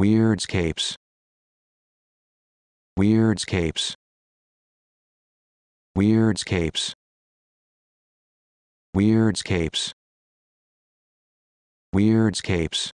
Weirdscapes. Weirdscapes. Weirdscapes. Weirdscapes. Weirdscapes.